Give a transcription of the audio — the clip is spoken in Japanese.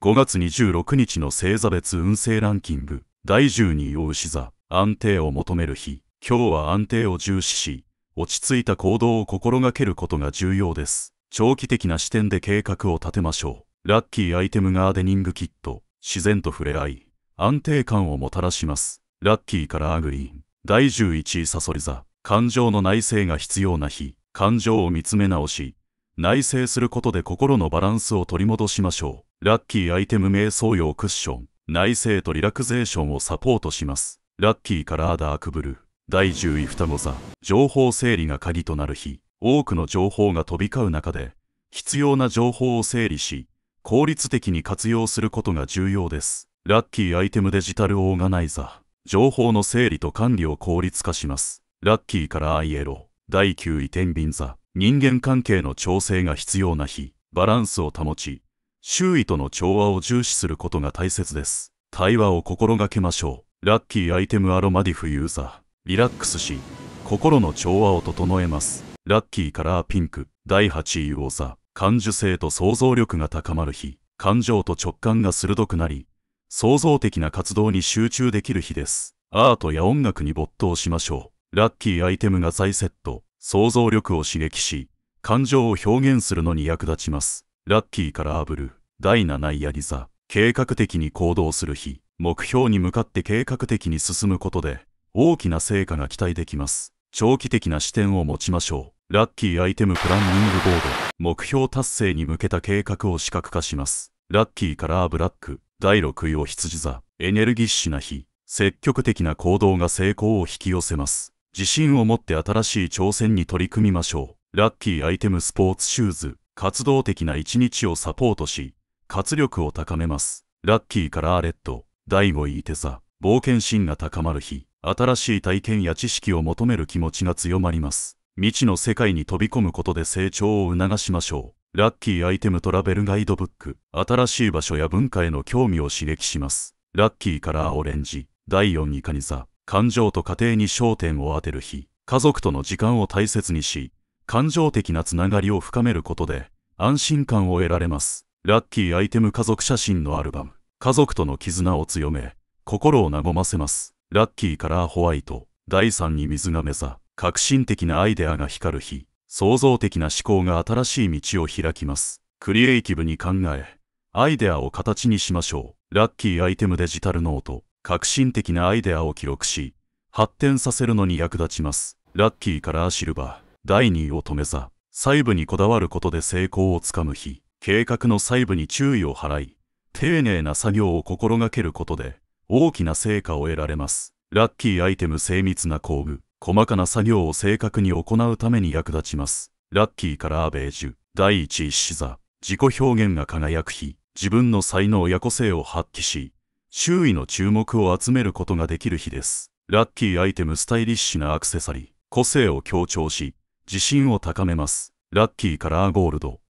5月26日の星座別運勢ランキング第12位を牛座安定を求める日今日は安定を重視し落ち着いた行動を心がけることが重要です長期的な視点で計画を立てましょうラッキーアイテムガーデニングキット自然と触れ合い安定感をもたらしますラッキーからアグリーン第11位サソリ座感情の内省が必要な日感情を見つめ直し内省することで心のバランスを取り戻しましょうラッキーアイテム瞑想用クッション、内政とリラクゼーションをサポートします。ラッキーからアダークブルー。第10位双子座、情報整理が鍵となる日。多くの情報が飛び交う中で、必要な情報を整理し、効率的に活用することが重要です。ラッキーアイテムデジタルオーガナイザー。情報の整理と管理を効率化します。ラッキーからアイエロー。第9位天秤座。人間関係の調整が必要な日。バランスを保ち、周囲との調和を重視することが大切です。対話を心がけましょう。ラッキーアイテムアロマディフユーザー。リラックスし、心の調和を整えます。ラッキーカラーピンク。第8位ザ座。感受性と想像力が高まる日。感情と直感が鋭くなり、創造的な活動に集中できる日です。アートや音楽に没頭しましょう。ラッキーアイテムが再セット。想像力を刺激し、感情を表現するのに役立ちます。ラッキーからアブる。第7位やり座計画的に行動する日。目標に向かって計画的に進むことで、大きな成果が期待できます。長期的な視点を持ちましょう。ラッキーアイテムプランニングボード。目標達成に向けた計画を視覚化します。ラッキーカラーブラック。第6位を羊座。エネルギッシュな日。積極的な行動が成功を引き寄せます。自信を持って新しい挑戦に取り組みましょう。ラッキーアイテムスポーツシューズ。活動的な一日をサポートし、活力を高めます。ラッキーからアレット、第5位いて座、冒険心が高まる日、新しい体験や知識を求める気持ちが強まります。未知の世界に飛び込むことで成長を促しましょう。ラッキーアイテムトラベルガイドブック、新しい場所や文化への興味を刺激します。ラッキーからオレンジ、第4位カニ座、感情と家庭に焦点を当てる日、家族との時間を大切にし、感情的なつながりを深めることで、安心感を得られます。ラッキーアイテム家族写真のアルバム。家族との絆を強め、心を和ませます。ラッキーカラーホワイト。第3に水が目ざ。革新的なアイデアが光る日。創造的な思考が新しい道を開きます。クリエイティブに考え、アイデアを形にしましょう。ラッキーアイテムデジタルノート。革新的なアイデアを記録し、発展させるのに役立ちます。ラッキーカラーシルバー。第2位を止めざ。細部にこだわることで成功をつかむ日、計画の細部に注意を払い、丁寧な作業を心がけることで、大きな成果を得られます。ラッキーアイテム精密な工具、細かな作業を正確に行うために役立ちます。ラッキーからアベージュ、第一石座、自己表現が輝く日、自分の才能や個性を発揮し、周囲の注目を集めることができる日です。ラッキーアイテムスタイリッシュなアクセサリー、個性を強調し、自信を高めます。ラッキーカラーゴールド。